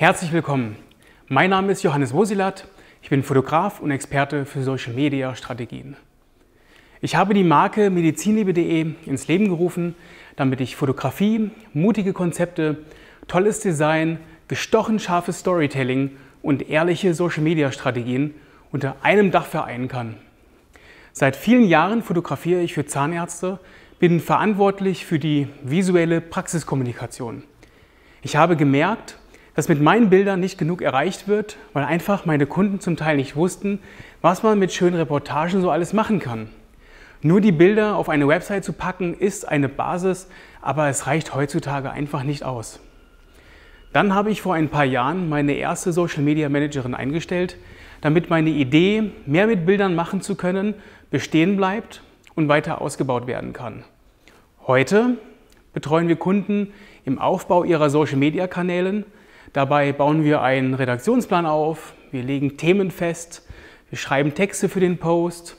Herzlich willkommen. Mein Name ist Johannes Wosilat. Ich bin Fotograf und Experte für Social Media Strategien. Ich habe die Marke medizinliebe.de ins Leben gerufen, damit ich Fotografie, mutige Konzepte, tolles Design, gestochen scharfes Storytelling und ehrliche Social Media Strategien unter einem Dach vereinen kann. Seit vielen Jahren fotografiere ich für Zahnärzte, bin verantwortlich für die visuelle Praxiskommunikation. Ich habe gemerkt, dass mit meinen Bildern nicht genug erreicht wird, weil einfach meine Kunden zum Teil nicht wussten, was man mit schönen Reportagen so alles machen kann. Nur die Bilder auf eine Website zu packen, ist eine Basis, aber es reicht heutzutage einfach nicht aus. Dann habe ich vor ein paar Jahren meine erste Social Media Managerin eingestellt, damit meine Idee, mehr mit Bildern machen zu können, bestehen bleibt und weiter ausgebaut werden kann. Heute betreuen wir Kunden im Aufbau ihrer Social Media Kanälen Dabei bauen wir einen Redaktionsplan auf, wir legen Themen fest, wir schreiben Texte für den Post,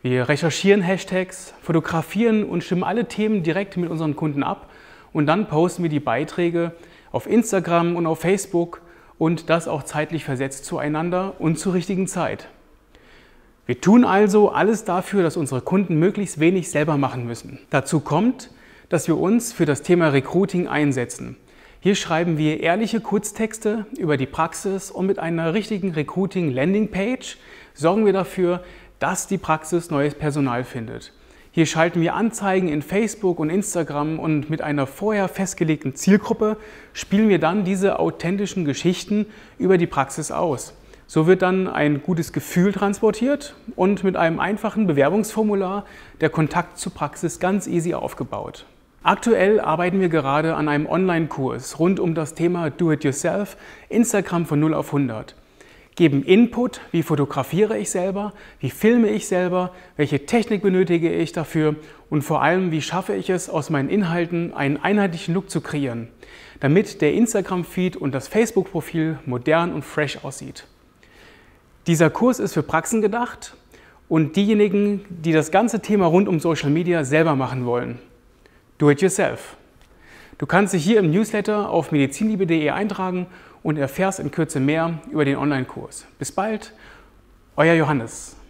wir recherchieren Hashtags, fotografieren und stimmen alle Themen direkt mit unseren Kunden ab und dann posten wir die Beiträge auf Instagram und auf Facebook und das auch zeitlich versetzt zueinander und zur richtigen Zeit. Wir tun also alles dafür, dass unsere Kunden möglichst wenig selber machen müssen. Dazu kommt, dass wir uns für das Thema Recruiting einsetzen. Hier schreiben wir ehrliche Kurztexte über die Praxis und mit einer richtigen Recruiting Landing Page sorgen wir dafür, dass die Praxis neues Personal findet. Hier schalten wir Anzeigen in Facebook und Instagram und mit einer vorher festgelegten Zielgruppe spielen wir dann diese authentischen Geschichten über die Praxis aus. So wird dann ein gutes Gefühl transportiert und mit einem einfachen Bewerbungsformular der Kontakt zur Praxis ganz easy aufgebaut. Aktuell arbeiten wir gerade an einem Online-Kurs rund um das Thema Do-it-yourself, Instagram von 0 auf 100. Geben Input, wie fotografiere ich selber, wie filme ich selber, welche Technik benötige ich dafür und vor allem, wie schaffe ich es, aus meinen Inhalten einen einheitlichen Look zu kreieren, damit der Instagram-Feed und das Facebook-Profil modern und fresh aussieht. Dieser Kurs ist für Praxen gedacht und diejenigen, die das ganze Thema rund um Social Media selber machen wollen. Do It Yourself. Du kannst dich hier im Newsletter auf medizinliebe.de eintragen und erfährst in Kürze mehr über den Online-Kurs. Bis bald, euer Johannes.